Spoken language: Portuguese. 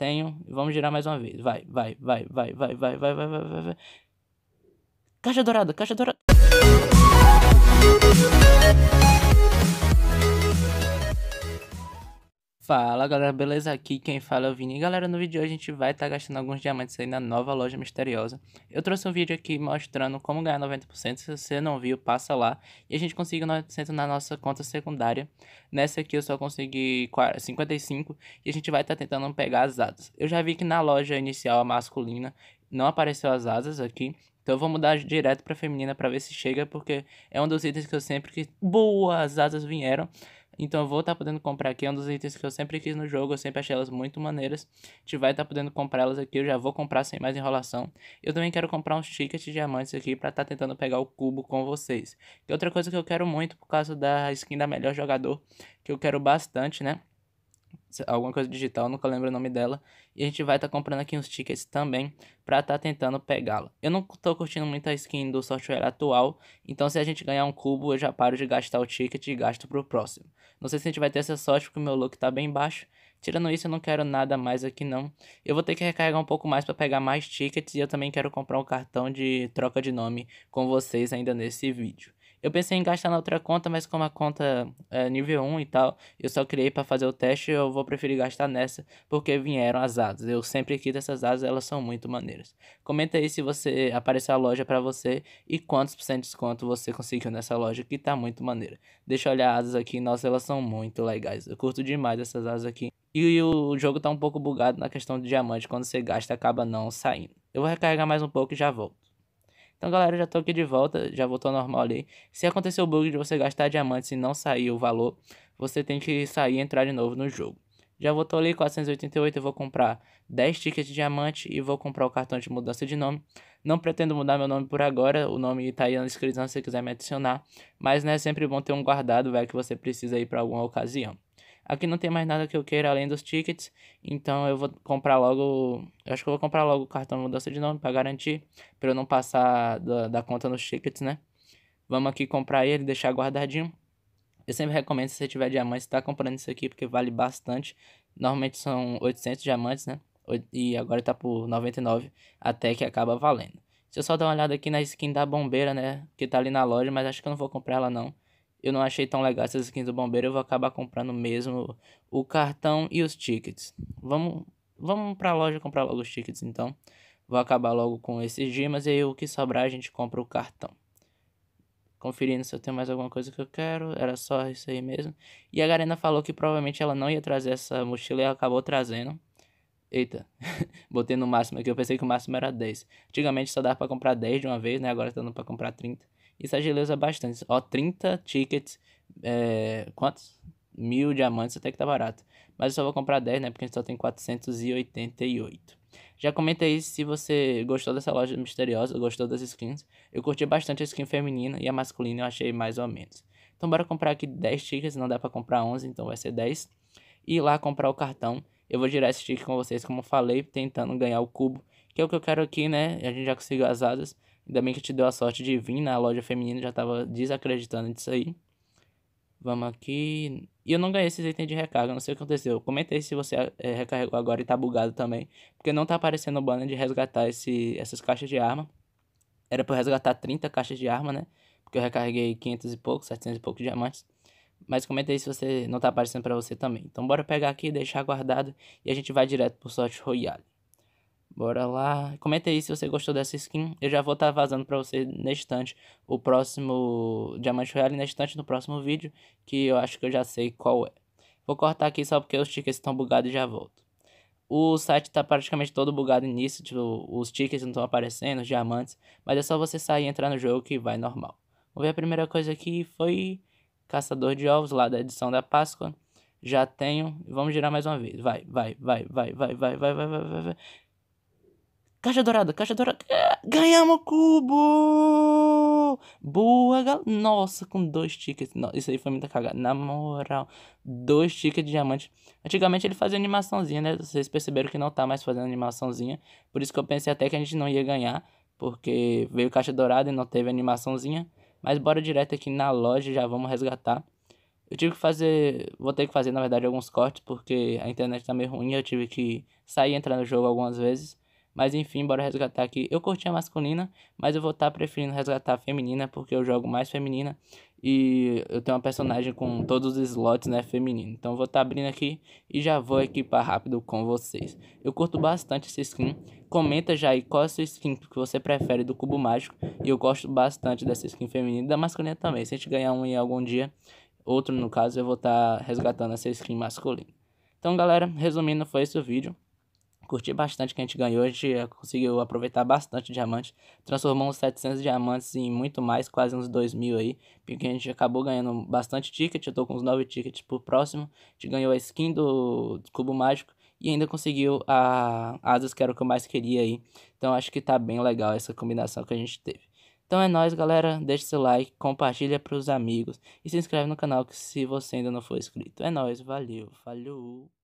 Tenho. Vamos girar mais uma vez. Vai, vai, vai, vai, vai, vai, vai, vai, vai, vai, vai. Caixa dourada, caixa dourada. Fala galera, beleza? Aqui quem fala é o Vini. galera, no vídeo de hoje a gente vai estar tá gastando alguns diamantes aí na nova loja misteriosa. Eu trouxe um vídeo aqui mostrando como ganhar 90%, se você não viu, passa lá. E a gente conseguiu 90% na nossa conta secundária. Nessa aqui eu só consegui 55 e a gente vai estar tá tentando pegar as asas. Eu já vi que na loja inicial, a masculina, não apareceu as asas aqui. Então eu vou mudar direto pra feminina pra ver se chega, porque é um dos itens que eu sempre que... Boas! As asas vieram. Então eu vou estar tá podendo comprar aqui, é um dos itens que eu sempre quis no jogo, eu sempre achei elas muito maneiras. A gente vai estar tá podendo comprá-las aqui, eu já vou comprar sem mais enrolação. Eu também quero comprar uns tickets de diamantes aqui pra estar tá tentando pegar o cubo com vocês. E outra coisa que eu quero muito, por causa da skin da melhor jogador, que eu quero bastante, né? alguma coisa digital, nunca lembro o nome dela. E a gente vai estar tá comprando aqui uns tickets também para estar tá tentando pegá-la. Eu não estou curtindo muito a skin do software atual, então se a gente ganhar um cubo, eu já paro de gastar o ticket e gasto pro próximo. Não sei se a gente vai ter essa sorte porque o meu look tá bem baixo. Tirando isso, eu não quero nada mais aqui não. Eu vou ter que recarregar um pouco mais para pegar mais tickets e eu também quero comprar um cartão de troca de nome com vocês ainda nesse vídeo. Eu pensei em gastar na outra conta, mas como a conta é nível 1 e tal, eu só criei para fazer o teste, eu vou preferir gastar nessa, porque vieram as asas. Eu sempre quito essas asas, elas são muito maneiras. Comenta aí se você aparecer a loja para você e quantos por cento de desconto você conseguiu nessa loja, que tá muito maneira. Deixa eu olhar as asas aqui, nossa, elas são muito legais. Eu curto demais essas asas aqui. E o jogo tá um pouco bugado na questão do diamante, quando você gasta acaba não saindo. Eu vou recarregar mais um pouco e já volto. Então, galera, já tô aqui de volta, já voltou ao normal ali. Se acontecer o bug de você gastar diamantes e não sair o valor, você tem que sair e entrar de novo no jogo. Já voltou ali 488, eu vou comprar 10 tickets de diamante e vou comprar o cartão de mudança de nome. Não pretendo mudar meu nome por agora, o nome tá aí na descrição se você quiser me adicionar. Mas né, é sempre bom ter um guardado, velho, que você precisa ir para alguma ocasião. Aqui não tem mais nada que eu queira além dos tickets, então eu vou comprar logo. Eu acho que eu vou comprar logo o cartão de mudança de nome para garantir, para eu não passar da, da conta nos tickets, né? Vamos aqui comprar ele, deixar guardadinho. Eu sempre recomendo, se você tiver diamantes, tá comprando isso aqui, porque vale bastante. Normalmente são 800 diamantes, né? E agora tá por 99, até que acaba valendo. Deixa eu só dar uma olhada aqui na skin da bombeira, né? Que tá ali na loja, mas acho que eu não vou comprar ela não eu não achei tão legal essas skins do bombeiro, eu vou acabar comprando mesmo o cartão e os tickets. Vamos, vamos pra loja comprar logo os tickets então. Vou acabar logo com esses gemas e aí o que sobrar a gente compra o cartão. Conferindo se eu tenho mais alguma coisa que eu quero, era só isso aí mesmo. E a Garena falou que provavelmente ela não ia trazer essa mochila e acabou trazendo. Eita, botei no máximo aqui, eu pensei que o máximo era 10. Antigamente só dava pra comprar 10 de uma vez, né? Agora tá dando pra comprar 30. Isso agiliza bastante. Ó, 30 tickets. É, quantos? Mil diamantes, até que tá barato. Mas eu só vou comprar 10, né? Porque a gente só tem 488. Já comenta aí se você gostou dessa loja misteriosa, gostou das skins. Eu curti bastante a skin feminina e a masculina eu achei mais ou menos. Então bora comprar aqui 10 tickets, não dá para comprar 11, então vai ser 10. E lá comprar o cartão. Eu vou girar esse ticket com vocês, como eu falei, tentando ganhar o cubo que é o que eu quero aqui, né? A gente já conseguiu as asas. Ainda bem que te deu a sorte de vir na loja feminina, já tava desacreditando disso aí. Vamos aqui. E eu não ganhei esses itens de recarga, não sei o que aconteceu. Comentei se você é, recarregou agora e tá bugado também. Porque não tá aparecendo o banner de resgatar esse, essas caixas de arma. Era pra eu resgatar 30 caixas de arma, né? Porque eu recarreguei 500 e pouco, 700 e pouco diamantes. Mas comenta aí se você não tá aparecendo para você também. Então bora pegar aqui, deixar guardado e a gente vai direto pro sorte royale. Bora lá. Comenta aí se você gostou dessa skin. Eu já vou estar tá vazando pra você na estante o próximo Diamante Royale na estante no próximo vídeo, que eu acho que eu já sei qual é. Vou cortar aqui só porque os tickets estão bugados e já volto. O site está praticamente todo bugado nisso, tipo, os tickets não estão aparecendo, os diamantes, mas é só você sair e entrar no jogo que vai normal. Vamos ver a primeira coisa aqui, foi Caçador de Ovos, lá da edição da Páscoa. Já tenho, vamos girar mais uma vez, vai, vai, vai, vai, vai, vai, vai, vai, vai, vai. vai. Caixa dourada, caixa dourada. Ah, ganhamos o cubo! Boa, galera. Nossa, com dois tickets. Não, isso aí foi muita cagada. Na moral, dois tickets de diamante. Antigamente ele fazia animaçãozinha, né? Vocês perceberam que não tá mais fazendo animaçãozinha. Por isso que eu pensei até que a gente não ia ganhar. Porque veio caixa dourada e não teve animaçãozinha. Mas bora direto aqui na loja já vamos resgatar. Eu tive que fazer. Vou ter que fazer, na verdade, alguns cortes, porque a internet tá meio ruim. Eu tive que sair e entrar no jogo algumas vezes. Mas enfim, bora resgatar aqui. Eu curti a masculina, mas eu vou estar tá preferindo resgatar a feminina, porque eu jogo mais feminina. E eu tenho uma personagem com todos os slots, né, feminino. Então eu vou estar tá abrindo aqui e já vou equipar rápido com vocês. Eu curto bastante essa skin. Comenta já aí qual é a sua skin que você prefere do Cubo Mágico. E eu gosto bastante dessa skin feminina e da masculina também. Se a gente ganhar um em algum dia, outro no caso, eu vou estar tá resgatando essa skin masculina. Então galera, resumindo, foi esse o vídeo curti bastante que a gente ganhou, a gente eh, conseguiu aproveitar bastante diamantes, uns 700 diamantes em muito mais, quase uns 2 mil aí, porque a gente acabou ganhando bastante ticket, eu tô com uns 9 tickets pro próximo, a gente ganhou a skin do, do Cubo Mágico, e ainda conseguiu a asas que era o que eu mais queria aí, então acho que tá bem legal essa combinação que a gente teve. Então é nóis, galera. deixa seu like, compartilha para os amigos e se inscreve no canal que se você ainda não for inscrito. É nóis, valeu, falou.